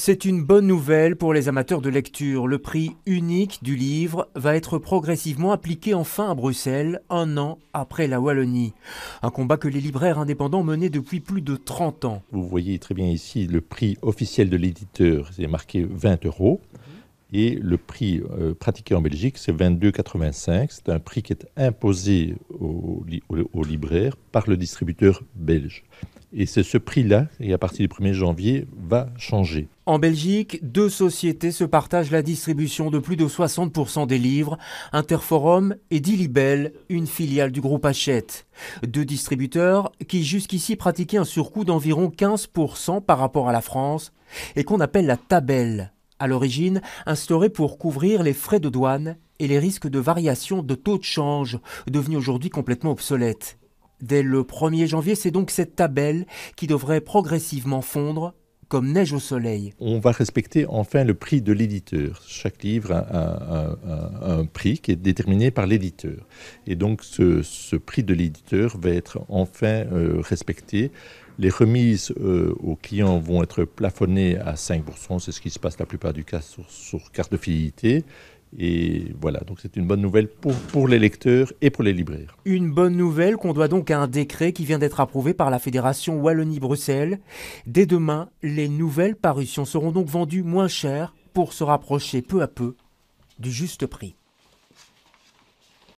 C'est une bonne nouvelle pour les amateurs de lecture. Le prix unique du livre va être progressivement appliqué enfin à Bruxelles, un an après la Wallonie. Un combat que les libraires indépendants menaient depuis plus de 30 ans. Vous voyez très bien ici le prix officiel de l'éditeur, c'est marqué 20 euros. Et le prix euh, pratiqué en Belgique, c'est 22,85. C'est un prix qui est imposé aux libraires par le distributeur belge. Et c'est ce prix-là, et à partir du 1er janvier, va changer. En Belgique, deux sociétés se partagent la distribution de plus de 60% des livres, Interforum et Dilibel, une filiale du groupe Hachette. Deux distributeurs qui jusqu'ici pratiquaient un surcoût d'environ 15% par rapport à la France et qu'on appelle la tabelle, à l'origine instaurée pour couvrir les frais de douane et les risques de variation de taux de change, devenus aujourd'hui complètement obsolètes. Dès le 1er janvier, c'est donc cette tabelle qui devrait progressivement fondre comme neige au soleil. On va respecter enfin le prix de l'éditeur. Chaque livre a un, prix qui est déterminé par l'éditeur. Et donc ce, prix de l'éditeur va être enfin euh, respecté. Les remises euh, aux clients vont être plafonnées à 5%, c'est ce qui se passe la plupart du cas sur carte de fidélité. Et voilà, donc c'est une bonne nouvelle pour, les lecteurs et pour les libraires. Une bonne nouvelle qu'on doit donc à un décret qui vient d'être approuvé par la Fédération Wallonie-Bruxelles. Dès demain, les nouvelles parutions seront donc vendues moins chères pour se rapprocher peu à peu du juste prix.